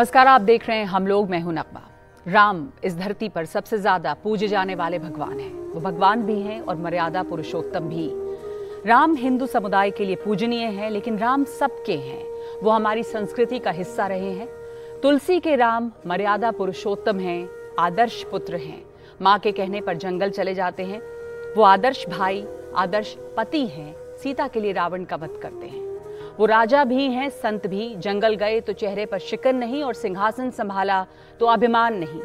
नमस्कार आप देख रहे हैं हम लोग मैं हूं नकबा राम इस धरती पर सबसे ज्यादा पूजे जाने वाले भगवान हैं वो भगवान भी हैं और मर्यादा पुरुषोत्तम भी राम हिंदू समुदाय के लिए पूजनीय हैं लेकिन राम सबके हैं वो हमारी संस्कृति का हिस्सा रहे हैं तुलसी के राम मर्यादा पुरुषोत्तम हैं आदर्श पुत्र हैं माँ के कहने पर जंगल चले जाते हैं वो आदर्श भाई आदर्श पति हैं सीता के लिए रावण का वध करते हैं वो राजा भी हैं संत भी जंगल गए तो चेहरे पर शिकन नहीं और सिंहासन संभाला तो अभिमान नहीं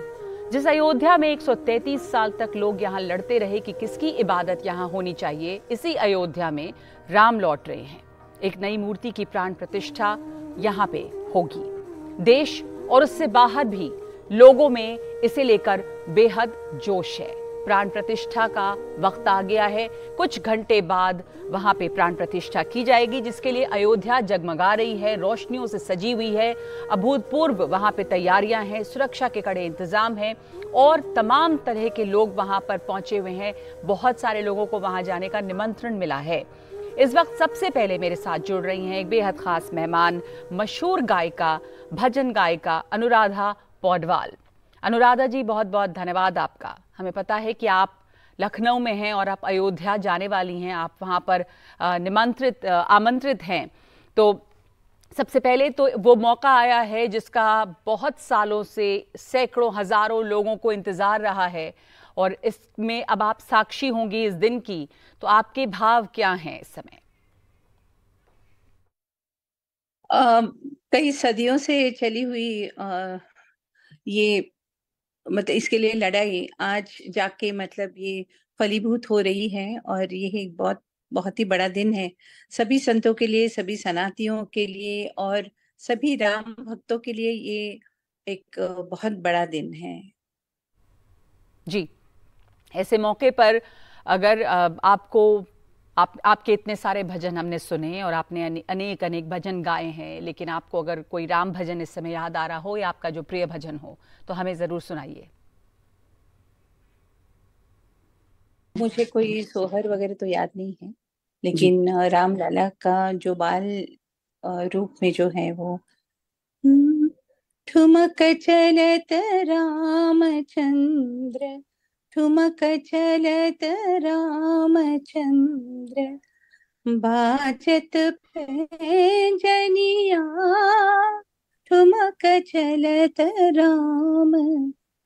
जिस अयोध्या में 133 साल तक लोग यहाँ लड़ते रहे कि किसकी इबादत यहाँ होनी चाहिए इसी अयोध्या में राम लौट रहे हैं एक नई मूर्ति की प्राण प्रतिष्ठा यहाँ पे होगी देश और उससे बाहर भी लोगों में इसे लेकर बेहद जोश है प्राण प्रतिष्ठा का वक्त आ गया है कुछ घंटे बाद वहाँ पे प्राण प्रतिष्ठा की जाएगी जिसके लिए अयोध्या जगमगा रही है रोशनियों से सजी हुई है अभूतपूर्व वहाँ पे तैयारियां हैं सुरक्षा के कड़े इंतज़ाम हैं और तमाम तरह के लोग वहां पर पहुंचे हुए हैं बहुत सारे लोगों को वहां जाने का निमंत्रण मिला है इस वक्त सबसे पहले मेरे साथ जुड़ रही हैं एक बेहद खास मेहमान मशहूर गायिका भजन गायिका अनुराधा पौडवाल अनुराधा जी बहुत बहुत धन्यवाद आपका हमें पता है कि आप लखनऊ में हैं और आप अयोध्या जाने वाली हैं आप वहाँ पर निमंत्रित आमंत्रित हैं तो सबसे पहले तो वो मौका आया है जिसका बहुत सालों से सैकड़ों हज़ारों लोगों को इंतज़ार रहा है और इसमें अब आप साक्षी होंगी इस दिन की तो आपके भाव क्या हैं इस समय कई सदियों से चली हुई आ, ये मतलब इसके लिए लड़ाई आज जाके मतलब ये फलीभूत हो रही है और ये एक बहुत बहुत ही बड़ा दिन है सभी संतों के लिए सभी सनातियों के लिए और सभी राम भक्तों के लिए ये एक बहुत बड़ा दिन है जी ऐसे मौके पर अगर आपको आप आपके इतने सारे भजन हमने सुने और आपने अनेक अनेक भजन गाए हैं लेकिन आपको अगर कोई राम भजन इस समय याद आ रहा हो या आपका जो प्रिय भजन हो तो हमें ज़रूर सुनाइए मुझे कोई सोहर वगैरह तो याद नहीं है लेकिन राम लाला का जो बाल रूप में जो है वो हम्म, ठुमक चलत राम चंद्र ठुमक चलत रामचंद्र बाचत जनिया ठुमक चलत राम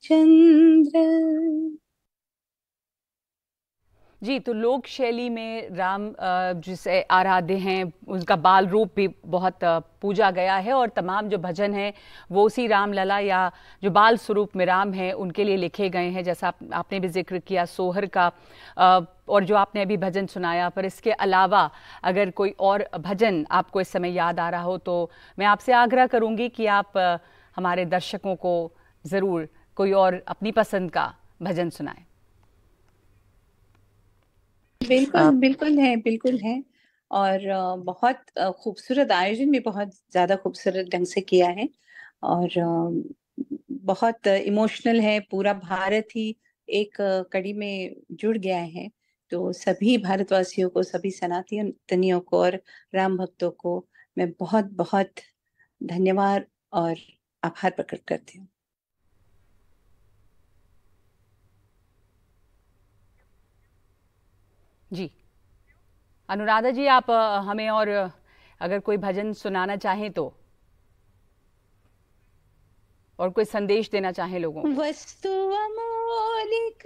चंद्र जी तो लोक शैली में राम जिसे आराध्य हैं उनका बाल रूप भी बहुत पूजा गया है और तमाम जो भजन हैं वो उसी राम लला या जो बाल स्वरूप में राम हैं उनके लिए लिखे गए हैं जैसा आप, आपने भी जिक्र किया सोहर का और जो आपने अभी भजन सुनाया पर इसके अलावा अगर कोई और भजन आपको इस समय याद आ रहा हो तो मैं आपसे आग्रह करूँगी कि आप हमारे दर्शकों को ज़रूर कोई और अपनी पसंद का भजन सुनाएं बिल्कुल बिल्कुल है बिल्कुल है और बहुत खूबसूरत आयोजन भी बहुत ज़्यादा खूबसूरत ढंग से किया है और बहुत इमोशनल है पूरा भारत ही एक कड़ी में जुड़ गया है तो सभी भारतवासियों को सभी सनातनियों को और राम भक्तों को मैं बहुत बहुत धन्यवाद और आभार प्रकट करती हूँ जी अनुराधा जी आप हमें और अगर कोई भजन सुनाना चाहें तो और कोई संदेश देना चाहे लोगों वस्तु अमोलिक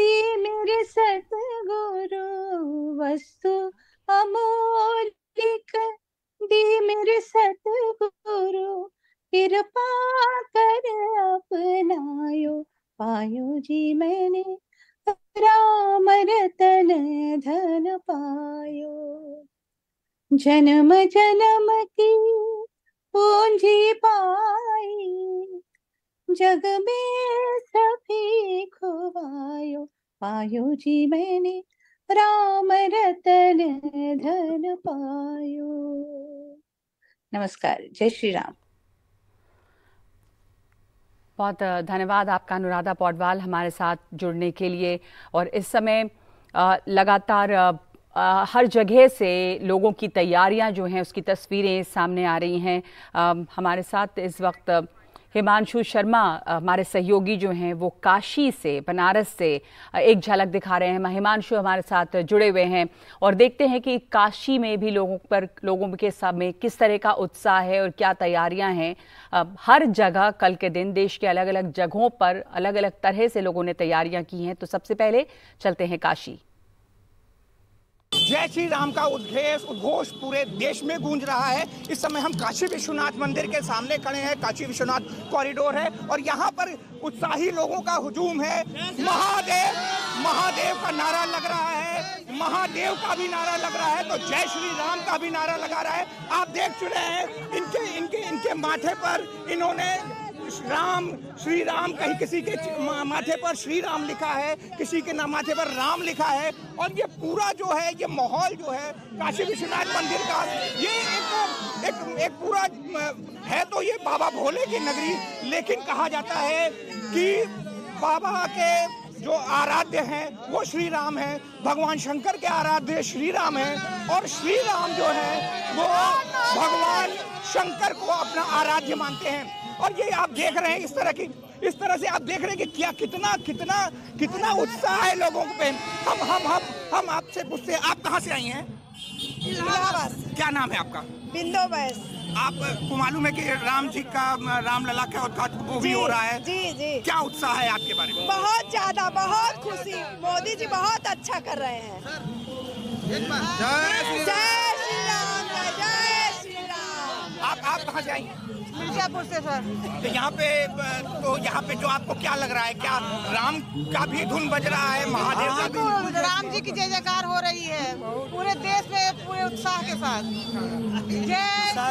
दी मेरे सतगुरु वस्तु अमोलिक दी मेरे सतगुरु कृपा कर अपनायो पायो जी मैंने रामरतन धन पायो जन्म जन्म की पूंजी पाई जग में सभी खुवायो पायो जी मैंने राम रतन धन पायो नमस्कार जय श्री राम बहुत धन्यवाद आपका अनुराधा पौडवाल हमारे साथ जुड़ने के लिए और इस समय लगातार हर जगह से लोगों की तैयारियां जो हैं उसकी तस्वीरें सामने आ रही हैं हमारे साथ इस वक्त हिमांशु शर्मा हमारे सहयोगी जो हैं वो काशी से बनारस से एक झलक दिखा रहे हैं हिमांशु हमारे साथ जुड़े हुए हैं और देखते हैं कि काशी में भी लोगों पर लोगों के सामने किस तरह का उत्साह है और क्या तैयारियां हैं हर जगह कल के दिन देश के अलग अलग जगहों पर अलग अलग तरह से लोगों ने तैयारियां की हैं तो सबसे पहले चलते हैं काशी जय श्री राम का उद्घेष उद्घोष पूरे देश में गूंज रहा है इस समय हम काशी विश्वनाथ मंदिर के सामने खड़े हैं काशी विश्वनाथ कॉरिडोर है और यहाँ पर उत्साही लोगों का हुजूम है महादेव महादेव का नारा लग रहा है महादेव का भी नारा लग रहा है तो जय श्री राम का भी नारा लगा रहा है आप देख चुके हैं इनके इनके इनके माथे पर इन्होंने राम श्री राम कहीं किसी के माथे पर श्री राम लिखा है किसी के माथे पर राम लिखा है और ये पूरा जो है ये माहौल जो है काशी विश्वनाथ मंदिर का ये एक एक, एक पूरा है तो ये बाबा भोले की नगरी लेकिन कहा जाता है कि बाबा के जो आराध्य हैं वो श्री राम है भगवान शंकर के आराध्य श्री राम है और श्री राम जो है वो भगवान शंकर को अपना आराध्य मानते हैं और ये आप देख रहे हैं इस तरह की इस तरह से आप देख रहे हैं कि क्या कितना कितना कितना उत्साह है लोगों पे हम हम हम हम आपसे पूछते हैं आप कहाँ से आई हैं इलाहाबाद क्या नाम है आपका बिंदो बैस आपको मालूम है कि राम जी का राम लला का उद्घाटन वो भी हो रहा है जी जी क्या उत्साह है आपके बारे में बहुत ज्यादा बहुत खुशी मोदी जी बहुत अच्छा कर रहे हैं जय श्री राम जय श्री राम आप आप कहाँ जाएंगे मिर्जापुर से सर तो यहाँ पे तो यहाँ पे जो आपको क्या लग रहा है क्या राम का भी धुन बज रहा है महादेव का हाँ, भी तो राम जी की जय जयकार हो रही है पूरे देश में पूरे उत्साह के साथ जय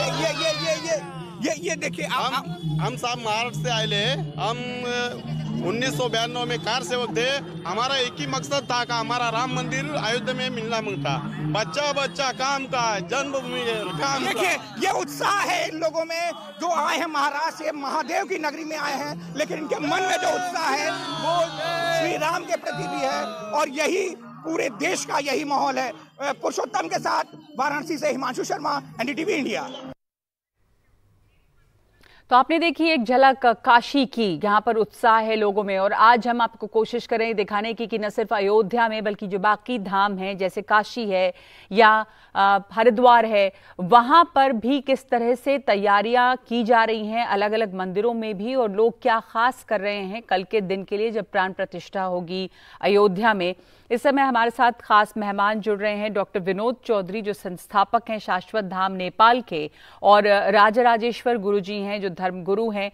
ये ये ये ये, ये। ये ये देखिए हम हम साहब महाराष्ट्र से आए हम उन्नीस सौ बयानवे में कार सेवक थे हमारा एक ही मकसद था का हमारा राम मंदिर अयोध्या में मिलना मिलता बच्चा बच्चा काम का जन्मभूमि काम देखिए ये उत्साह है इन लोगों में जो आए हैं महाराष्ट्र से महादेव की नगरी में आए हैं लेकिन इनके मन में जो उत्साह है वो श्री राम के प्रति भी है और यही पूरे देश का यही माहौल है पुरुषोत्तम के साथ वाराणसी से हिमांशु शर्मा एनडीटीवी इंडिया तो आपने देखी एक झलक काशी की यहाँ पर उत्साह है लोगों में और आज हम आपको कोशिश करें दिखाने की कि न सिर्फ अयोध्या में बल्कि जो बाकी धाम हैं जैसे काशी है या हरिद्वार है वहाँ पर भी किस तरह से तैयारियाँ की जा रही हैं अलग अलग मंदिरों में भी और लोग क्या खास कर रहे हैं कल के दिन के लिए जब प्राण प्रतिष्ठा होगी अयोध्या में इस समय हमारे साथ खास मेहमान जुड़ रहे हैं डॉक्टर विनोद चौधरी जो संस्थापक हैं शाश्वत धाम नेपाल के और राजा राजेश्वर गुरु जी हैं जो धर्म गुरु हैं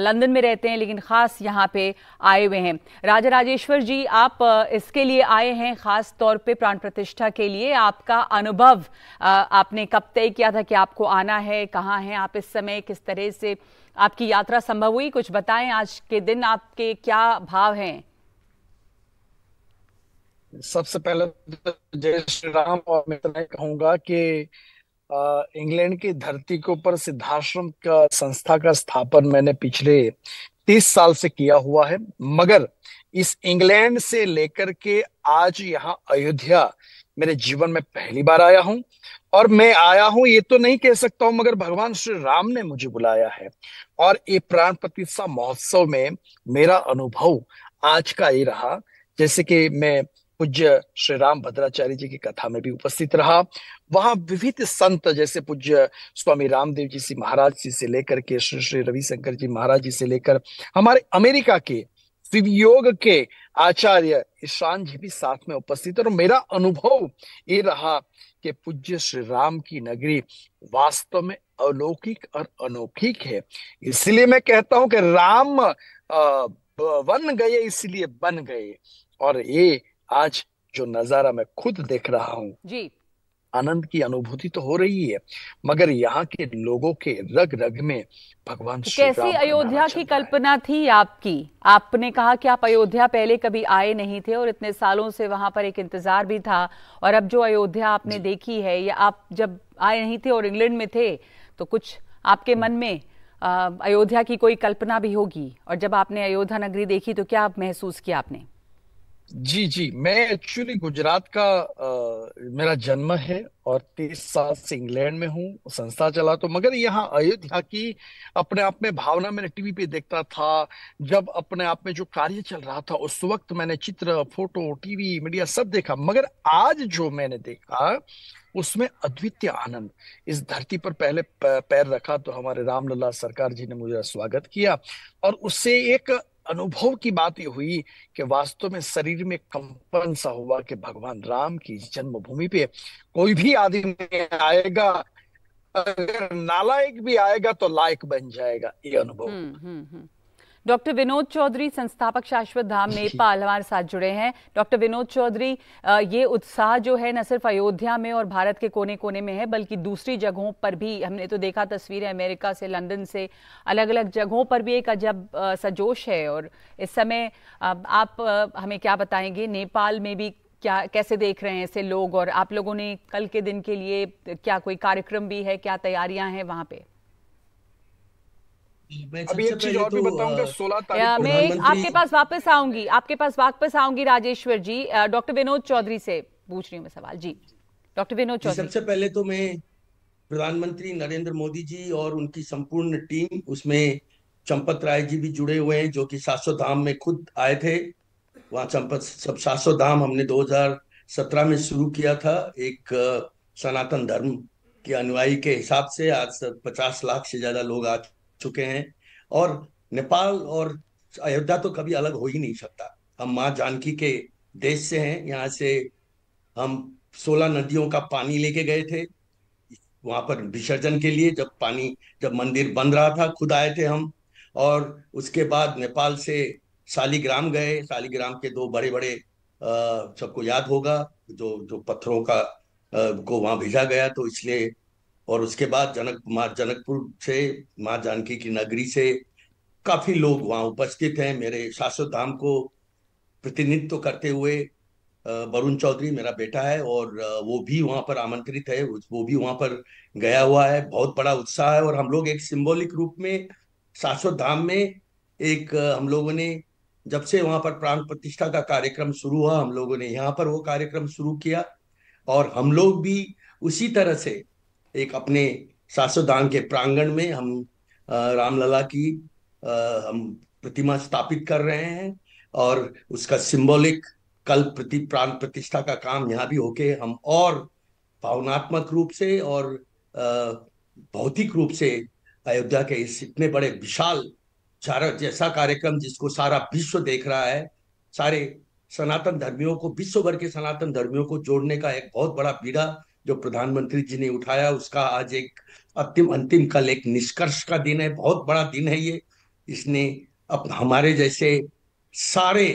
लंदन में रहते हैं लेकिन खास यहाँ पे आए हुए हैं राजा राजेश्वर जी आप इसके लिए आए हैं खास तौर पे प्राण प्रतिष्ठा के लिए आपका अनुभव आपने कब तय किया था कि आपको आना है कहाँ है आप इस समय किस तरह से आपकी यात्रा संभव हुई कुछ बताएं आज के दिन आपके क्या भाव हैं सबसे पहले तो जय श्री राम और मैं इतना कहूंगा कि इंग्लैंड की धरती के ऊपर सिद्धाश्रम का संस्था का स्थापन मैंने पिछले तीस साल से किया हुआ है मगर इस इंग्लैंड से लेकर के आज यहाँ अयोध्या मेरे जीवन में पहली बार आया हूँ और मैं आया हूँ ये तो नहीं कह सकता हूँ मगर भगवान श्री राम ने मुझे बुलाया है और ये प्राण प्रतिष्ठा महोत्सव में मेरा अनुभव आज का ही रहा जैसे कि मैं पूज्य श्री राम भद्राचार्य जी की कथा में भी उपस्थित रहा वहां विविध संत जैसे पूज्य स्वामी रामदेव जी से महाराज जी से लेकर के श्री श्री रविशंकर जी महाराज जी से लेकर हमारे अमेरिका के शिव योग के आचार्य ईशान जी भी साथ में उपस्थित और मेरा अनुभव ये रहा कि पूज्य श्री राम की नगरी वास्तव में अलौकिक और अनोखी है इसलिए मैं कहता हूं कि राम बन गए इसलिए बन गए और ये आज जो नजारा मैं खुद देख रहा हूँ जी आनंद की अनुभूति तो हो रही है मगर यहाँ के लोगों के रग रग में भगवान तो कैसी अयोध्या की कल्पना थी आपकी आपने कहा कि आप अयोध्या पहले कभी आए नहीं थे और इतने सालों से वहां पर एक इंतजार भी था और अब जो अयोध्या आपने देखी है या आप जब आए नहीं थे और इंग्लैंड में थे तो कुछ आपके मन में अयोध्या की कोई कल्पना भी होगी और जब आपने अयोध्या नगरी देखी तो क्या महसूस किया आपने जी जी मैं एक्चुअली गुजरात का आ, मेरा जन्म है और तीस साल से इंग्लैंड में हूँ संस्था चला तो मगर यहाँ अयोध्या की अपने आप में भावना मैंने टीवी पे देखता था जब अपने आप में जो कार्य चल रहा था उस वक्त मैंने चित्र फोटो टीवी मीडिया सब देखा मगर आज जो मैंने देखा उसमें अद्वितीय आनंद इस धरती पर पहले पैर रखा तो हमारे रामलला सरकार जी ने मुझे स्वागत किया और उससे एक अनुभव की बात यह हुई कि वास्तव में शरीर में कंपन सा हुआ कि भगवान राम की जन्मभूमि पे कोई भी आदमी आएगा अगर नालायक भी आएगा तो लायक बन जाएगा ये अनुभव हम्म, हम्म, हम्म। डॉक्टर विनोद चौधरी संस्थापक शाश्वत धाम नेपाल हमारे साथ जुड़े हैं डॉक्टर विनोद चौधरी ये उत्साह जो है न सिर्फ अयोध्या में और भारत के कोने कोने में है बल्कि दूसरी जगहों पर भी हमने तो देखा तस्वीरें अमेरिका से लंदन से अलग अलग जगहों पर भी एक अजब सजोश है और इस समय आप हमें क्या बताएंगे नेपाल में भी क्या कैसे देख रहे हैं ऐसे लोग और आप लोगों ने कल के दिन के लिए क्या कोई कार्यक्रम भी है क्या तैयारियां हैं वहाँ पे अभी एक चीज और भी तो, बताऊंगा सोलह तारीख मैं आपके पास वापस आऊंगी आपके पास वापस आऊंगी राजेश्वर जी डॉक्टर विनोद चौधरी से पूछ रही हूँ मैं सवाल जी डॉक्टर विनोद चौधरी सबसे पहले तो मैं प्रधानमंत्री नरेंद्र मोदी जी और उनकी संपूर्ण टीम उसमें चंपत राय जी भी जुड़े हुए हैं जो कि सासो धाम में खुद आए थे वहां चंपत सब सासो धाम हमने 2017 में शुरू किया था एक सनातन धर्म के अनुयायी के हिसाब से आज 50 लाख से ज्यादा लोग आ चुके हैं और नेपाल और अयोध्या तो कभी अलग हो ही नहीं सकता हम माँ जानकी के देश से हैं यहाँ से हम सोलह नदियों का पानी लेके गए थे वहां पर विसर्जन के लिए जब पानी जब मंदिर बन रहा था खुद आए थे हम और उसके बाद नेपाल से शालीग्राम गए शालीग्राम के दो बड़े बड़े सबको याद होगा जो जो पत्थरों का आ, को वहां भेजा गया तो इसलिए और उसके बाद जनक माँ जनकपुर से माँ जानकी की नगरी से काफी लोग वहाँ उपस्थित हैं मेरे शाश्वत धाम को प्रतिनिधित्व करते हुए वरुण चौधरी मेरा बेटा है और वो भी वहाँ पर आमंत्रित है वो भी वहाँ पर गया हुआ है बहुत बड़ा उत्साह है और हम लोग एक सिंबॉलिक रूप में शाश्वत धाम में एक हम लोगों ने जब से वहाँ पर प्राण प्रतिष्ठा का कार्यक्रम शुरू हुआ हम लोगों ने यहाँ पर वो कार्यक्रम शुरू किया और हम लोग भी उसी तरह से एक अपने सासोदान के प्रांगण में हम रामलला की हम प्रतिमा स्थापित कर रहे हैं और उसका सिंबॉलिक कल प्रति प्राण प्रतिष्ठा का काम यहाँ भी होके हम और भावनात्मक रूप से और भौतिक रूप से अयोध्या के इस इतने बड़े विशाल जैसा कार्यक्रम जिसको सारा विश्व देख रहा है सारे सनातन धर्मियों को विश्व भर के सनातन धर्मियों को जोड़ने का एक बहुत बड़ा पीड़ा जो प्रधानमंत्री जी ने उठाया उसका आज एक अंतिम अंतिम कल एक निष्कर्ष का दिन है बहुत बड़ा दिन है ये इसने अब हमारे जैसे सारे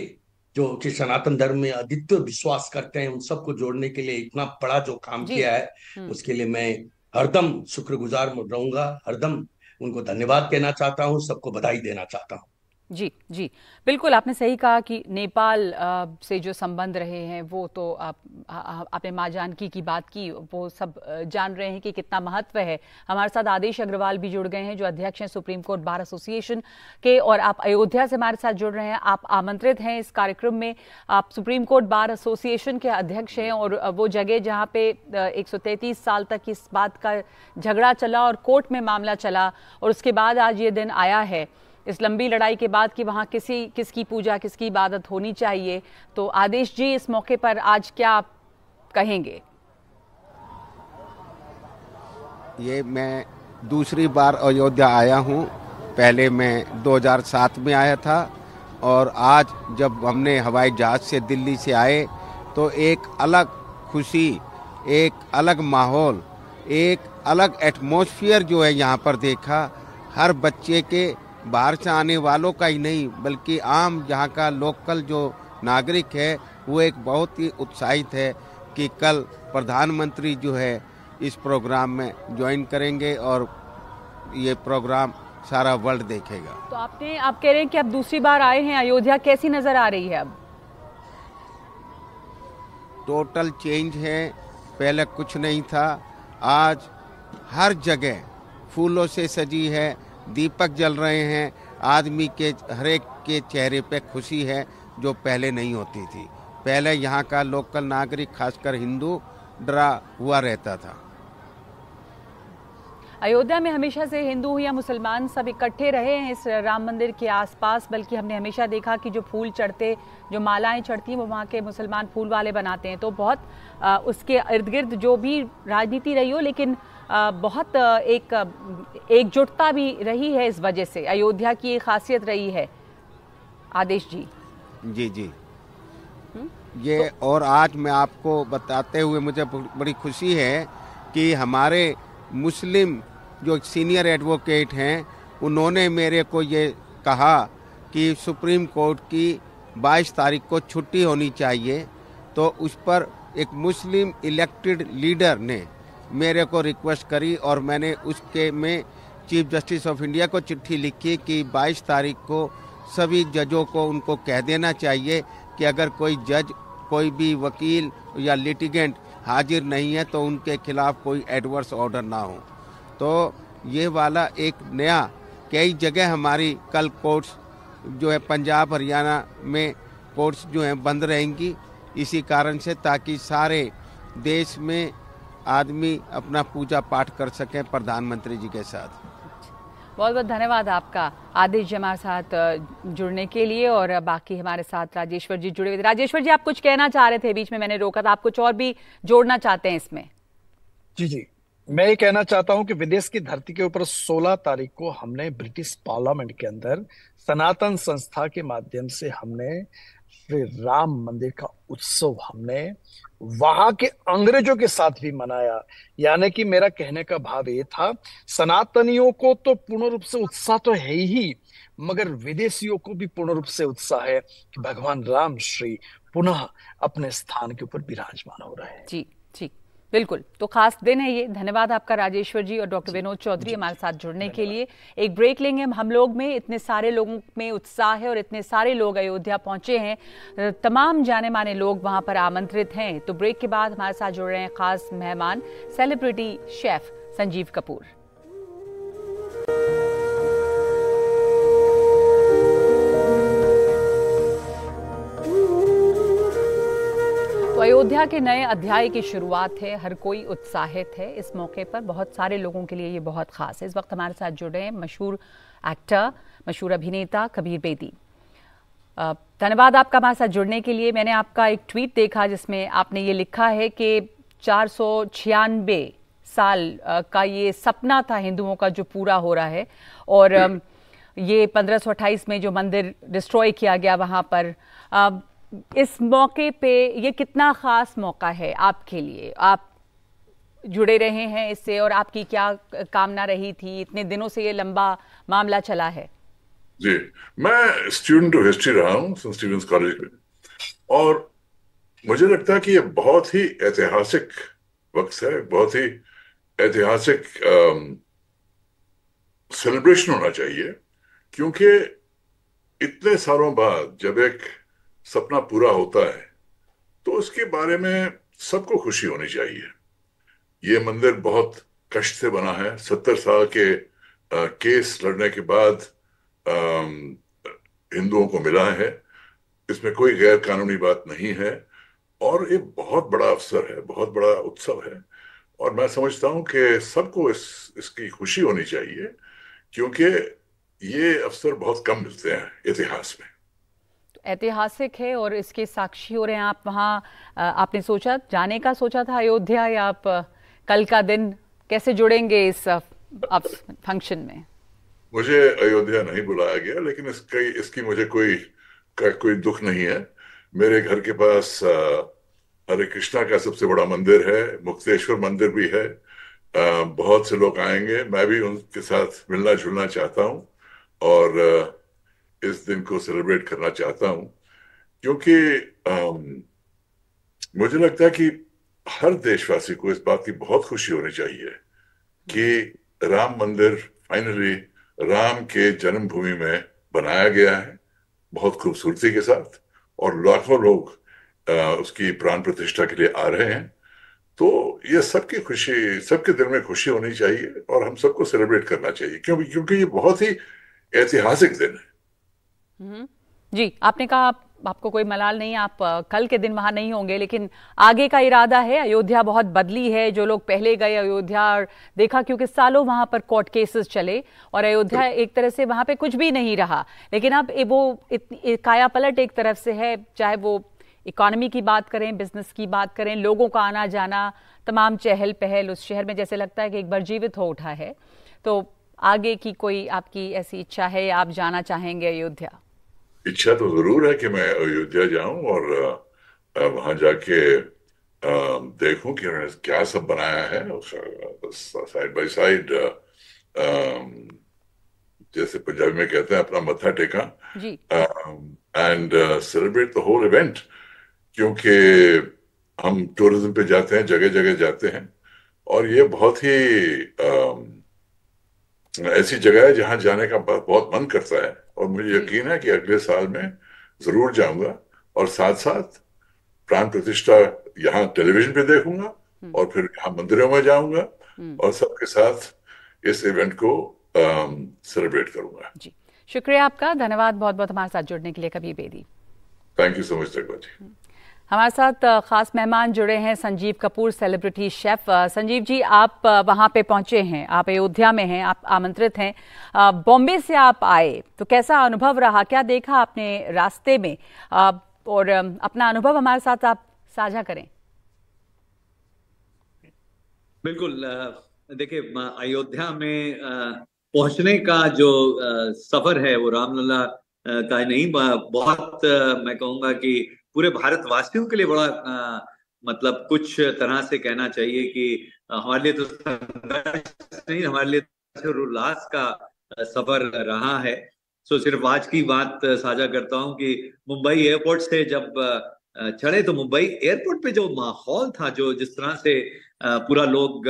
जो कि सनातन धर्म में आदित्य विश्वास करते हैं उन सबको जोड़ने के लिए इतना बड़ा जो काम किया है हम्म। उसके लिए मैं हरदम शुक्रगुजार रहूंगा हरदम उनको धन्यवाद कहना चाहता हूँ सबको बधाई देना चाहता हूँ जी जी बिल्कुल आपने सही कहा कि नेपाल आ, से जो संबंध रहे हैं वो तो आप आपने माँ जानकी की बात की वो सब जान रहे हैं कि कितना महत्व है हमारे साथ आदेश अग्रवाल भी जुड़ गए हैं जो अध्यक्ष हैं सुप्रीम कोर्ट बार एसोसिएशन के और आप अयोध्या से हमारे साथ जुड़ रहे हैं आप आमंत्रित हैं इस कार्यक्रम में आप सुप्रीम कोर्ट बार एसोसिएशन के अध्यक्ष हैं और वो जगह जहाँ पे एक साल तक इस बात का झगड़ा चला और कोर्ट में मामला चला और उसके बाद आज ये दिन आया है इस लंबी लड़ाई के बाद कि वहाँ किसी किसकी पूजा किसकी इबादत होनी चाहिए तो आदेश जी इस मौके पर आज क्या आप कहेंगे ये मैं दूसरी बार अयोध्या आया हूँ पहले मैं 2007 में आया था और आज जब हमने हवाई जहाज़ से दिल्ली से आए तो एक अलग खुशी एक अलग माहौल एक अलग एटमोसफियर जो है यहाँ पर देखा हर बच्चे के बाहर से आने वालों का ही नहीं बल्कि आम यहाँ का लोकल जो नागरिक है वो एक बहुत ही उत्साहित है कि कल प्रधानमंत्री जो है इस प्रोग्राम में ज्वाइन करेंगे और ये प्रोग्राम सारा वर्ल्ड देखेगा तो आपने आप कह रहे हैं कि आप दूसरी बार आए हैं अयोध्या कैसी नज़र आ रही है अब टोटल चेंज है पहले कुछ नहीं था आज हर जगह फूलों से सजी है दीपक जल रहे हैं आदमी के हरेक के चेहरे पे खुशी है जो पहले नहीं होती थी पहले यहाँ का लोकल नागरिक खासकर हिंदू डरा हुआ रहता था अयोध्या में हमेशा से हिंदू या मुसलमान सब इकट्ठे रहे हैं इस राम मंदिर के आसपास बल्कि हमने हमेशा देखा कि जो फूल चढ़ते जो मालाएं चढ़ती हैं वो वहाँ के मुसलमान फूल वाले बनाते हैं तो बहुत उसके इर्द गिर्द जो भी राजनीति रही हो लेकिन बहुत एक एकजुटता भी रही है इस वजह से अयोध्या की खासियत रही है आदेश जी जी जी हुँ? ये तो, और आज मैं आपको बताते हुए मुझे बड़ी खुशी है कि हमारे मुस्लिम जो सीनियर एडवोकेट हैं उन्होंने मेरे को ये कहा कि सुप्रीम कोर्ट की 22 तारीख को छुट्टी होनी चाहिए तो उस पर एक मुस्लिम इलेक्टेड लीडर ने मेरे को रिक्वेस्ट करी और मैंने उसके में चीफ जस्टिस ऑफ इंडिया को चिट्ठी लिखी कि 22 तारीख को सभी जजों को उनको कह देना चाहिए कि अगर कोई जज कोई भी वकील या लिटिगेंट हाजिर नहीं है तो उनके खिलाफ कोई एडवर्स ऑर्डर ना हो तो ये वाला एक नया कई जगह हमारी कल कोर्ट्स जो है पंजाब हरियाणा में कोर्ट्स जो हैं बंद रहेंगी इसी कारण से ताकि सारे देश में आदमी अपना पूजा पाठ कर सकें प्रधानमंत्री जी के साथ बहुत बहुत धन्यवाद आपका आदेश जी हमारे साथ जुड़ने के लिए और बाकी हमारे साथ राजेश्वर जी जुड़े हुए थे राजेश्वर जी आप कुछ कहना चाह रहे थे बीच में मैंने रोका था आप कुछ और भी जोड़ना चाहते हैं इसमें जी जी मैं ये कहना चाहता हूं कि विदेश की धरती के ऊपर 16 तारीख को हमने ब्रिटिश पार्लियामेंट के अंदर सनातन संस्था के माध्यम से हमने श्री राम मंदिर का उत्सव हमने वहां के अंग्रेजों के साथ भी मनाया यानी कि मेरा कहने का भाव ये था सनातनियों को तो पूर्ण रूप से उत्साह तो है ही मगर विदेशियों को भी पूर्ण रूप से उत्साह है कि भगवान राम श्री पुनः अपने स्थान के ऊपर विराजमान हो रहे हैं जी ठीक बिल्कुल तो खास दिन है ये धन्यवाद आपका राजेश्वर जी और डॉक्टर विनोद चौधरी हमारे साथ जुड़ने के लिए एक ब्रेक लेंगे हम लोग में इतने सारे लोगों में उत्साह है और इतने सारे लोग अयोध्या पहुंचे हैं तमाम जाने माने लोग वहां पर आमंत्रित हैं तो ब्रेक के बाद हमारे साथ जुड़ रहे हैं खास मेहमान सेलिब्रिटी शेफ संजीव कपूर अयोध्या के नए अध्याय की शुरुआत है हर कोई उत्साहित है इस मौके पर बहुत सारे लोगों के लिए ये बहुत खास है इस वक्त हमारे साथ जुड़े हैं मशहूर एक्टर मशहूर अभिनेता कबीर बेदी धन्यवाद आपका हमारे साथ जुड़ने के लिए मैंने आपका एक ट्वीट देखा जिसमें आपने ये लिखा है कि चार साल का ये सपना था हिंदुओं का जो पूरा हो रहा है और ये पंद्रह में जो मंदिर डिस्ट्रॉय किया गया वहाँ पर इस मौके पे ये कितना ख़ास मौका है आपके लिए आप जुड़े रहे हैं इससे और आपकी क्या कामना रही थी इतने दिनों से ये लंबा मामला चला है जी मैं स्टूडेंट ऑफ हिस्ट्री रहा हूँ सेंट कॉलेज में और मुझे लगता है कि ये बहुत ही ऐतिहासिक वक्त है बहुत ही ऐतिहासिक सेलिब्रेशन होना चाहिए क्योंकि इतने सालों बाद जब एक सपना पूरा होता है तो उसके बारे में सबको खुशी होनी चाहिए ये मंदिर बहुत कष्ट से बना है सत्तर साल के आ, केस लड़ने के बाद हिंदुओं को मिला है इसमें कोई गैर कानूनी बात नहीं है और ये बहुत बड़ा अवसर है बहुत बड़ा उत्सव है और मैं समझता हूं कि सबको इस इसकी खुशी होनी चाहिए क्योंकि ये अवसर बहुत कम मिलते हैं इतिहास में ऐतिहासिक है और इसके साक्षी हो रहे हैं आप वहाँ आपने सोचा जाने का सोचा था अयोध्या या आप कल का दिन कैसे जुड़ेंगे इस आप फंक्शन में मुझे अयोध्या नहीं बुलाया गया लेकिन इसकी इसकी मुझे कोई का कोई दुख नहीं है मेरे घर के पास हरे कृष्णा का सबसे बड़ा मंदिर है मुक्तेश्वर मंदिर भी है आ, बहुत से लोग आएंगे मैं भी उनके साथ मिलना जुलना चाहता हूँ और इस दिन को सेलिब्रेट करना चाहता हूं क्योंकि um, मुझे लगता है कि हर देशवासी को इस बात की बहुत खुशी होनी चाहिए कि राम मंदिर फाइनली राम के जन्मभूमि में बनाया गया है बहुत खूबसूरती के साथ और लाखों लोग आ, uh, उसकी प्राण प्रतिष्ठा के लिए आ रहे हैं तो ये सबकी खुशी सबके दिल में खुशी होनी चाहिए और हम सबको सेलिब्रेट करना चाहिए क्योंकि क्योंकि ये बहुत ही ऐतिहासिक दिन है हम्म। जी आपने कहा आप, आपको कोई मलाल नहीं आप कल के दिन वहां नहीं होंगे लेकिन आगे का इरादा है अयोध्या बहुत बदली है जो लोग पहले गए अयोध्या और देखा क्योंकि सालों वहां पर कोर्ट केसेस चले और अयोध्या एक तरह से वहां पे कुछ भी नहीं रहा लेकिन अब वो काया पलट एक तरफ से है चाहे वो इकोनॉमी की बात करें बिजनेस की बात करें लोगों का आना जाना तमाम चहल पहल उस शहर में जैसे लगता है कि एक बार जीवित हो उठा है तो आगे की कोई आपकी ऐसी इच्छा है आप जाना चाहेंगे अयोध्या इच्छा तो जरूर है कि मैं अयोध्या जाऊं और वहां जाके देखूं कि उन्होंने क्या सब बनाया है साइड बाय साइड जैसे पंजाबी में कहते हैं अपना मथा टेका and celebrate the whole event क्योंकि हम टूरिज्म पे जाते हैं जगह जगह जाते हैं और ये बहुत ही ऐसी जगह है जहां जाने का बहुत मन करता है और मुझे यकीन है कि अगले साल में जरूर जाऊंगा और साथ साथ प्राण प्रतिष्ठा यहाँ टेलीविजन पे देखूंगा हम्म। और फिर यहाँ मंदिरों में जाऊंगा हम्म। और सबके साथ इस इवेंट को सेलिब्रेट करूंगा जी शुक्रिया आपका धन्यवाद बहुत बहुत हमारे साथ जुड़ने के लिए कभी Bedi thank you so much ji हमारे साथ खास मेहमान जुड़े हैं संजीव कपूर सेलिब्रिटी शेफ संजीव जी आप वहां पे पहुंचे हैं आप अयोध्या में हैं आप आमंत्रित हैं बॉम्बे से आप आए तो कैसा अनुभव रहा क्या देखा आपने रास्ते में और अपना अनुभव हमारे साथ आप साझा करें बिल्कुल देखिए अयोध्या में पहुंचने का जो सफर है वो रामलला का नहीं बहुत मैं कहूंगा कि पूरे भारतवासियों के लिए बड़ा आ, मतलब कुछ तरह से कहना चाहिए कि हमारे लिए तो नहीं हमारे लिए तो उल्लास का सफर रहा है सो सिर्फ आज की बात साझा करता हूँ कि मुंबई एयरपोर्ट से जब चढ़े तो मुंबई एयरपोर्ट पे जो माहौल था जो जिस तरह से पूरा लोग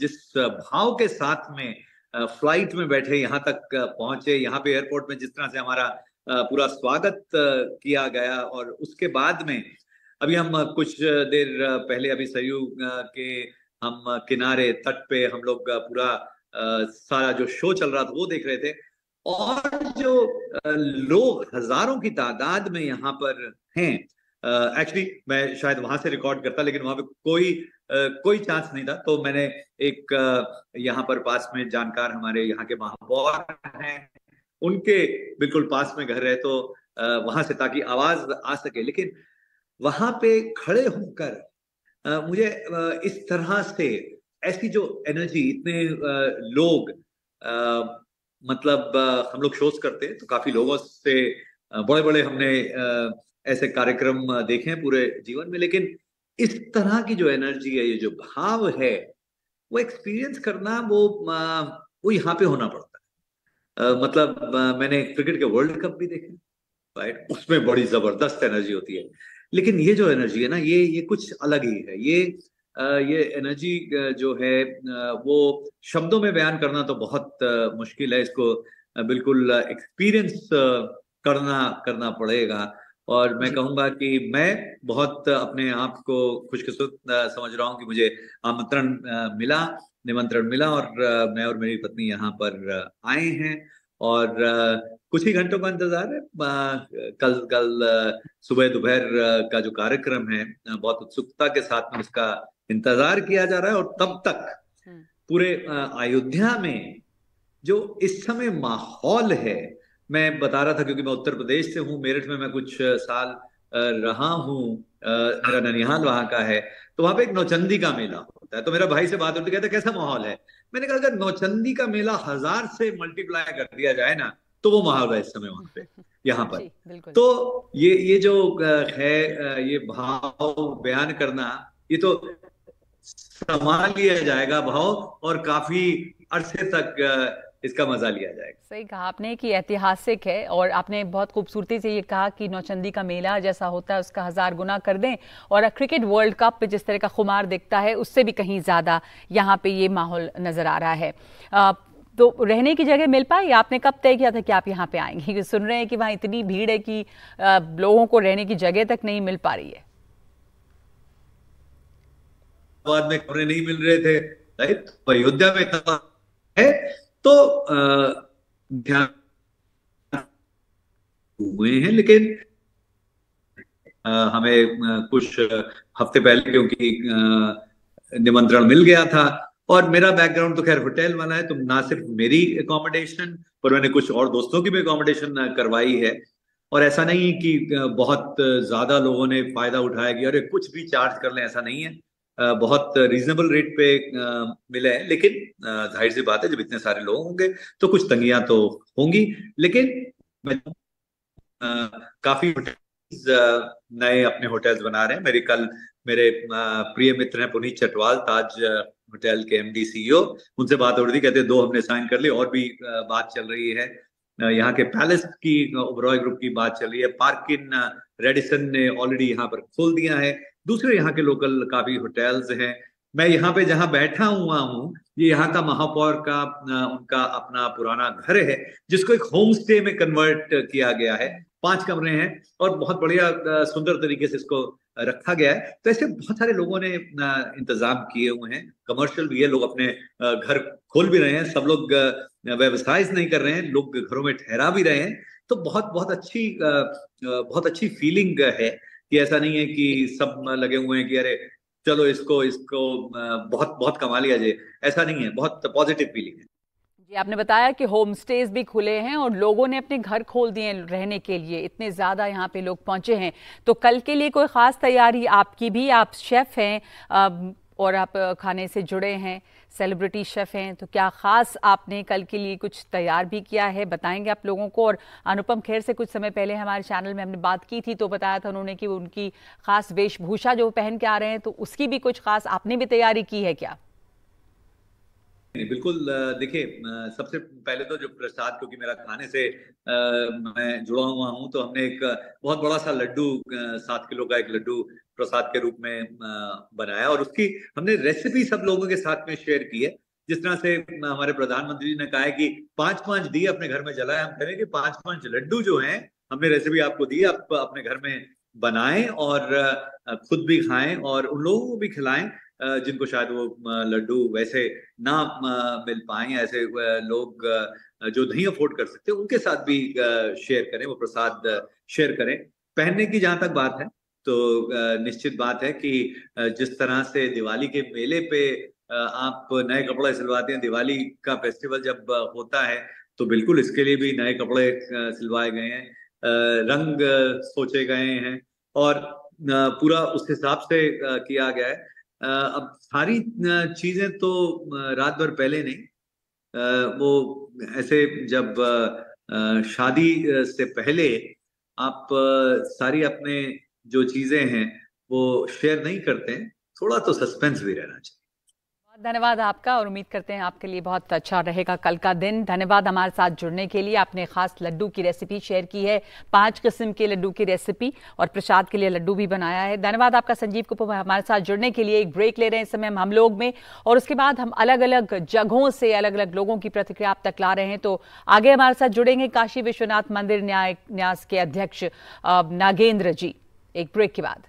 जिस भाव के साथ में फ्लाइट में बैठे यहाँ तक पहुंचे यहाँ पे एयरपोर्ट में जिस तरह से हमारा पूरा स्वागत किया गया और उसके बाद में अभी हम कुछ देर पहले अभी सरयू के हम किनारे तट पे हम लोग पूरा सारा जो शो चल रहा था वो देख रहे थे और जो लोग हजारों की तादाद में यहाँ पर हैं एक्चुअली uh, मैं शायद वहां से रिकॉर्ड करता लेकिन वहां पे कोई uh, कोई चांस नहीं था तो मैंने एक uh, यहाँ पर पास में जानकार हमारे यहाँ के महापौर हैं उनके बिल्कुल पास में घर है तो वहां से ताकि आवाज आ सके लेकिन वहां पे खड़े होकर मुझे इस तरह से ऐसी जो एनर्जी इतने लोग मतलब हम लोग शोज करते हैं तो काफी लोगों से बड़े बड़े हमने ऐसे कार्यक्रम देखे हैं पूरे जीवन में लेकिन इस तरह की जो एनर्जी है ये जो भाव है वो एक्सपीरियंस करना वो वो यहाँ पे होना पड़ता मतलब मैंने क्रिकेट के वर्ल्ड कप भी देखे राइट उसमें बड़ी जबरदस्त एनर्जी होती है लेकिन ये जो एनर्जी है ना ये ये कुछ अलग ही है ये ये एनर्जी जो है वो शब्दों में बयान करना तो बहुत मुश्किल है इसको बिल्कुल एक्सपीरियंस करना करना पड़ेगा और मैं कहूंगा कि मैं बहुत अपने आप को खुशकिस्मत समझ रहा हूं कि मुझे आमंत्रण मिला निमंत्रण मिला और मैं और मेरी पत्नी यहाँ पर आए हैं और कुछ ही घंटों का इंतजार है कल कल सुबह दोपहर का जो कार्यक्रम है बहुत उत्सुकता के साथ में उसका इंतजार किया जा रहा है और तब तक हाँ। पूरे अयोध्या में जो इस समय माहौल है मैं बता रहा था क्योंकि मैं उत्तर प्रदेश से हूँ मेरठ में मैं कुछ साल रहा हूँ मेरा ननिहाल वहां का है तो वहां पे एक नौचंदी का मेला होता है तो मेरा भाई से बात होती कहता कैसा माहौल है मैंने कहा अगर नौचंदी का मेला हजार से मल्टीप्लाई कर दिया जाए ना तो वो माहौल है इस समय वहां पे यहाँ पर तो ये ये जो है ये भाव बयान करना ये तो संभाल लिया जाएगा भाव और काफी अरसे तक इसका मजा लिया जाएगा सही कहा आपने कि ऐतिहासिक है और आपने बहुत खूबसूरती से ये कहा कि नौचंदी का मेला जैसा होता है उसका हजार गुना कर दें और क्रिकेट वर्ल्ड कप पे जिस तरह का खुमार दिखता है उससे भी कहीं ज़्यादा यहाँ पे ये माहौल नज़र आ रहा है आ, तो रहने की जगह मिल पाई आपने कब तय किया था कि आप यहाँ पे आएंगे सुन रहे हैं कि वहाँ इतनी भीड़ है कि लोगों को रहने की जगह तक नहीं मिल पा रही है बाद में कमरे नहीं मिल रहे थे तो अयोध्या में है तो हुए हैं लेकिन हमें कुछ हफ्ते पहले क्योंकि निमंत्रण मिल गया था और मेरा बैकग्राउंड तो खैर होटल वाला है तो ना सिर्फ मेरी अकोमोडेशन पर मैंने कुछ और दोस्तों की भी अकोमोडेशन करवाई है और ऐसा नहीं कि बहुत ज्यादा लोगों ने फायदा उठाया कि अरे कुछ भी चार्ज कर लें ऐसा नहीं है बहुत रीजनेबल रेट पे मिले हैं लेकिन जाहिर सी बात है जब इतने सारे लोग होंगे तो कुछ तंगियां तो होंगी लेकिन काफी नए अपने होटल्स बना रहे हैं मेरे कल मेरे प्रिय मित्र हैं पुनीत चटवाल ताज होटल के एम डी सीईओ उनसे बात हो रही थी कहते दो हमने साइन कर ली और भी बात चल रही है यहाँ के पैलेस की ओबरॉय ग्रुप की बात चल रही है पार्किन रेडिसन ने ऑलरेडी यहाँ पर खोल दिया है दूसरे यहाँ के लोकल काफी होटल्स हैं मैं यहाँ पे जहाँ बैठा हुआ हूँ ये यहाँ का महापौर का उनका अपना पुराना घर है जिसको एक होम स्टे में कन्वर्ट किया गया है पांच कमरे हैं और बहुत बढ़िया सुंदर तरीके से इसको रखा गया है तो ऐसे बहुत सारे लोगों ने इंतजाम किए हुए हैं कमर्शियल भी है लोग अपने घर खोल भी रहे हैं सब लोग व्यवसाय नहीं कर रहे हैं लोग घरों में ठहरा भी रहे हैं तो बहुत बहुत अच्छी बहुत अच्छी फीलिंग है कि ऐसा नहीं है कि सब लगे हुए हैं कि अरे चलो इसको इसको बहुत बहुत कमा लिया जाए ऐसा नहीं है बहुत पॉजिटिव फीलिंग है जी आपने बताया कि होम स्टेज भी खुले हैं और लोगों ने अपने घर खोल दिए रहने के लिए इतने ज़्यादा यहाँ पे लोग पहुंचे हैं तो कल के लिए कोई ख़ास तैयारी आपकी भी आप शेफ़ हैं और आप खाने से जुड़े हैं सेलिब्रिटी शेफ़ हैं तो क्या ख़ास आपने कल के लिए कुछ तैयार भी किया है बताएंगे आप लोगों को और अनुपम खेर से कुछ समय पहले हमारे चैनल में हमने बात की थी तो बताया था उन्होंने कि उनकी ख़ास वेशभूषा जो पहन के आ रहे हैं तो उसकी भी कुछ ख़ास आपने भी तैयारी की है क्या बिल्कुल देखिए सबसे पहले तो जो प्रसाद क्योंकि मेरा खाने से आ, मैं जुड़ा हुआ हूँ तो हमने एक बहुत बड़ा सा लड्डू सात किलो का एक लड्डू प्रसाद के रूप में बनाया और उसकी हमने रेसिपी सब लोगों के साथ में शेयर की है जिस तरह से हमारे प्रधानमंत्री ने कहा है कि पांच पांच दिए अपने घर में जलाए हम कह हैं कि पांच पांच लड्डू जो हैं हमने रेसिपी आपको दी आप अपने घर में बनाएं और खुद भी खाएं और उन लोगों को भी खिलाएं जिनको शायद वो लड्डू वैसे ना मिल पाए ऐसे लोग जो नहीं अफोर्ड कर सकते उनके साथ भी शेयर करें वो प्रसाद शेयर करें पहनने की जहां तक बात है तो निश्चित बात है कि जिस तरह से दिवाली के मेले पे आप नए कपड़े सिलवाते हैं दिवाली का फेस्टिवल जब होता है तो बिल्कुल इसके लिए भी नए कपड़े सिलवाए गए हैं रंग सोचे गए हैं और पूरा उस हिसाब से किया गया है अब सारी चीजें तो रात भर पहले नहीं वो ऐसे जब शादी से पहले आप सारी अपने जो चीजें हैं वो शेयर नहीं करते हैं थोड़ा तो सस्पेंस भी रहना चाहिए बहुत धन्यवाद आपका और उम्मीद करते हैं आपके लिए बहुत अच्छा रहेगा कल का दिन धन्यवाद हमारे साथ जुड़ने के लिए आपने खास लड्डू की रेसिपी शेयर की है पांच किस्म के लड्डू की रेसिपी और प्रसाद के लिए लड्डू भी बनाया है धन्यवाद आपका संजीव कुपुर हमारे साथ जुड़ने के लिए एक ब्रेक ले रहे हैं इस समय हम हम लोग में और उसके बाद हम अलग अलग जगहों से अलग अलग लोगों की प्रतिक्रिया आप तक ला रहे हैं तो आगे हमारे साथ जुड़ेंगे काशी विश्वनाथ मंदिर न्याय न्यास के अध्यक्ष नागेंद्र जी एक ब्रेक के बाद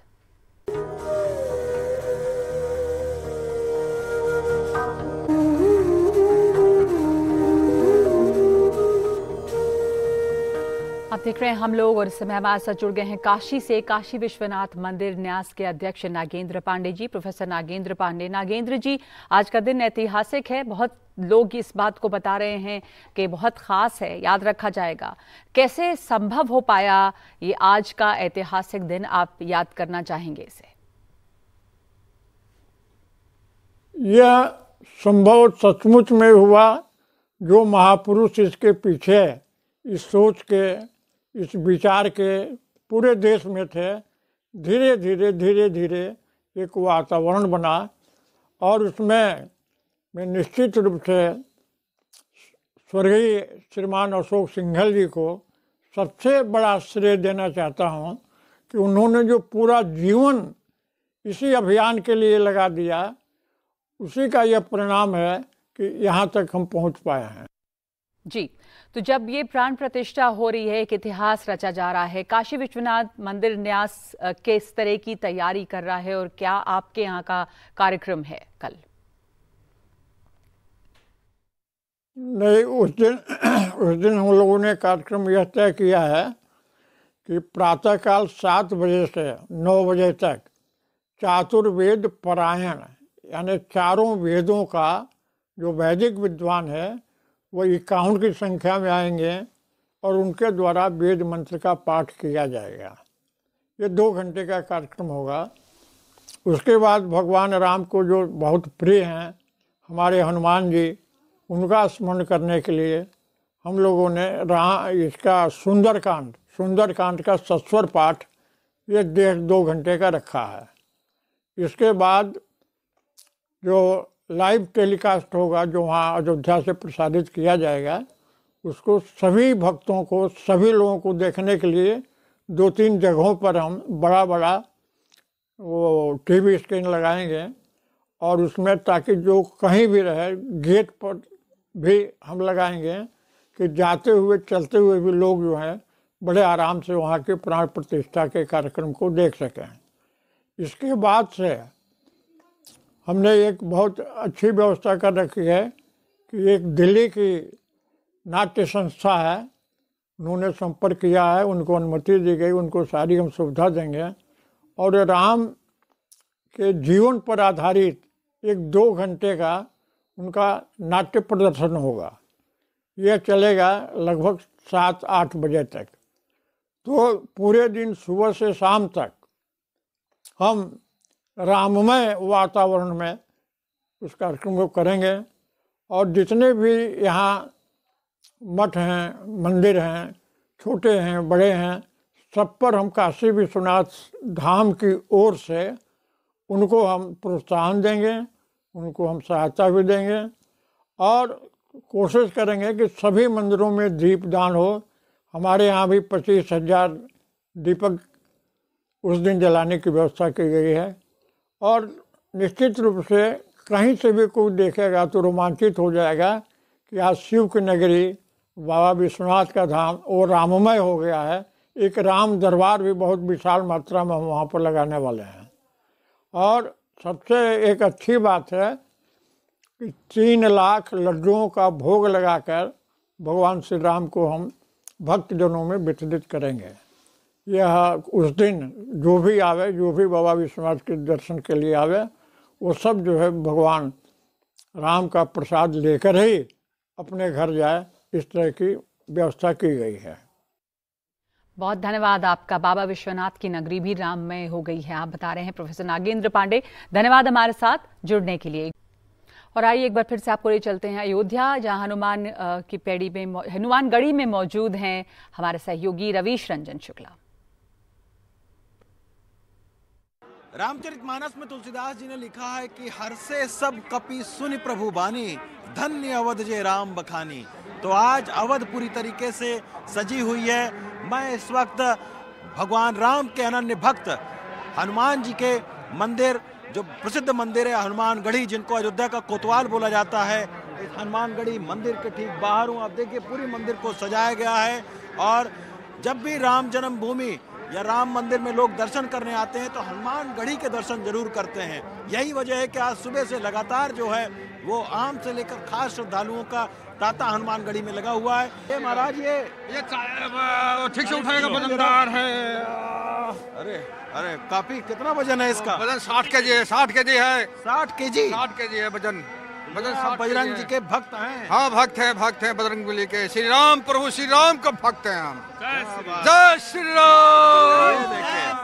आप देख रहे हैं हम लोग और इस समय हमारे साथ जुड़ गए हैं काशी से काशी विश्वनाथ मंदिर न्यास के अध्यक्ष नागेंद्र पांडे जी प्रोफेसर नागेंद्र पांडे नागेंद्र जी आज का दिन ऐतिहासिक है बहुत लोग इस बात को बता रहे हैं कि बहुत ख़ास है याद रखा जाएगा कैसे संभव हो पाया ये आज का ऐतिहासिक दिन आप याद करना चाहेंगे इसे यह संभव सचमुच में हुआ जो महापुरुष इसके पीछे इस सोच के इस विचार के पूरे देश में थे धीरे धीरे धीरे धीरे एक वातावरण बना और उसमें मैं निश्चित रूप से स्वर्गीय श्रीमान अशोक सिंघल जी को सबसे बड़ा श्रेय देना चाहता हूँ कि उन्होंने जो पूरा जीवन इसी अभियान के लिए लगा दिया उसी का यह परिणाम है कि यहाँ तक हम पहुँच पाए हैं जी तो जब ये प्राण प्रतिष्ठा हो रही है एक इतिहास रचा जा रहा है काशी विश्वनाथ मंदिर न्यास किस तरह की तैयारी कर रहा है और क्या आपके यहाँ का कार्यक्रम है कल नहीं उस दिन उस दिन हम लोगों ने कार्यक्रम यह तय किया है कि प्रातःकाल सात बजे से नौ बजे तक चातुर्वेद परायण यानी चारों वेदों का जो वैदिक विद्वान है वो इक्यावन की संख्या में आएंगे और उनके द्वारा वेद मंत्र का पाठ किया जाएगा ये दो घंटे का कार्यक्रम होगा उसके बाद भगवान राम को जो बहुत प्रिय हैं हमारे हनुमान जी उनका स्मरण करने के लिए हम लोगों ने रहा इसका सुंदरकांड सुंदरकांड का सस्वर पाठ ये डेढ़ दो घंटे का रखा है इसके बाद जो लाइव टेलीकास्ट होगा जो वहाँ अयोध्या से प्रसारित किया जाएगा उसको सभी भक्तों को सभी लोगों को देखने के लिए दो तीन जगहों पर हम बड़ा बड़ा वो टीवी स्क्रीन लगाएंगे और उसमें ताकि जो कहीं भी रहे गेट पर भी हम लगाएंगे कि जाते हुए चलते हुए भी लोग जो हैं बड़े आराम से वहाँ के प्राण प्रतिष्ठा के कार्यक्रम को देख सकें इसके बाद से हमने एक बहुत अच्छी व्यवस्था कर रखी है कि एक दिल्ली की नाट्य संस्था है उन्होंने संपर्क किया है उनको अनुमति दी गई उनको सारी हम सुविधा देंगे और राम के जीवन पर आधारित एक दो घंटे का उनका नाट्य प्रदर्शन होगा यह चलेगा लगभग सात आठ बजे तक तो पूरे दिन सुबह से शाम तक हम राममय वातावरण में उस कार्यक्रम को करेंगे और जितने भी यहाँ मठ हैं मंदिर हैं छोटे हैं बड़े हैं सब पर हम काशी विश्वनाथ धाम की ओर से उनको हम प्रोत्साहन देंगे उनको हम सहायता भी देंगे और कोशिश करेंगे कि सभी मंदिरों में दीपदान हो हमारे यहाँ भी पच्चीस हजार दीपक उस दिन जलाने की व्यवस्था की गई है और निश्चित रूप से कहीं से भी कोई देखेगा तो रोमांचित हो जाएगा कि आज शिव की नगरी बाबा विश्वनाथ का धाम वो राममय हो गया है एक राम दरबार भी बहुत विशाल मात्रा में हम वहाँ पर लगाने वाले हैं और सबसे एक अच्छी बात है कि तीन लाख लड्डुओं का भोग लगाकर भगवान श्री राम को हम भक्तजनों में वितरित करेंगे यह उस दिन जो भी आवे जो भी बाबा विश्वनाथ के दर्शन के लिए आवे वो सब जो है भगवान राम का प्रसाद लेकर ही अपने घर जाए इस तरह की व्यवस्था की गई है बहुत धन्यवाद आपका बाबा विश्वनाथ की नगरी भी राममय हो गई है आप बता रहे हैं प्रोफेसर नागेंद्र पांडे धन्यवाद हमारे साथ जुड़ने के लिए और आइए एक बार फिर से आपको ले चलते हैं अयोध्या जहां हनुमान की पेड़ी में हनुमान गढ़ी में मौजूद हैं हमारे सहयोगी रवीश रंजन शुक्ला रामचरित मानस में तुलसीदास जी ने लिखा है कि हर से सब कपि सुन प्रभु बानी धन्य अवध जय राम बखानी तो आज अवध पूरी तरीके से सजी हुई है मैं इस वक्त भगवान राम के अनन्य भक्त हनुमान जी के मंदिर जो प्रसिद्ध मंदिर है हनुमानगढ़ी जिनको अयोध्या का कोतवाल बोला जाता है इस हनुमानगढ़ी मंदिर के ठीक बाहर हूँ आप देखिए पूरी मंदिर को सजाया गया है और जब भी राम जन्मभूमि या राम मंदिर में लोग दर्शन करने आते हैं तो हनुमान गढ़ी के दर्शन जरूर करते हैं यही वजह है कि आज सुबह से लगातार जो है वो आम से लेकर खास श्रद्धालुओं का तांता हनुमानगढ़ी में लगा हुआ है ये महाराज ये ये ठीक से उठाएगा वजनदार है अरे अरे काफी कितना वजन है इसका वजन साठ के जी है साठ के जी है साठ के जी साठ के जी है वजन मतलब बजरंग हाँ, जी के भक्त हैं हाँ भक्त हैं भक्त हैं बजरंग बली के श्री राम प्रभु श्री राम का भक्त हैं हम जय श्री राम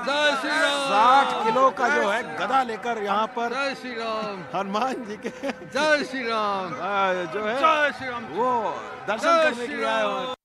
जय श्री राम साठ किलो का जो है गदा लेकर यहाँ पर जय श्री राम हनुमान जी के जय श्री राम हाँ, जो है जय श्री राम वो दर्शन करने के लिए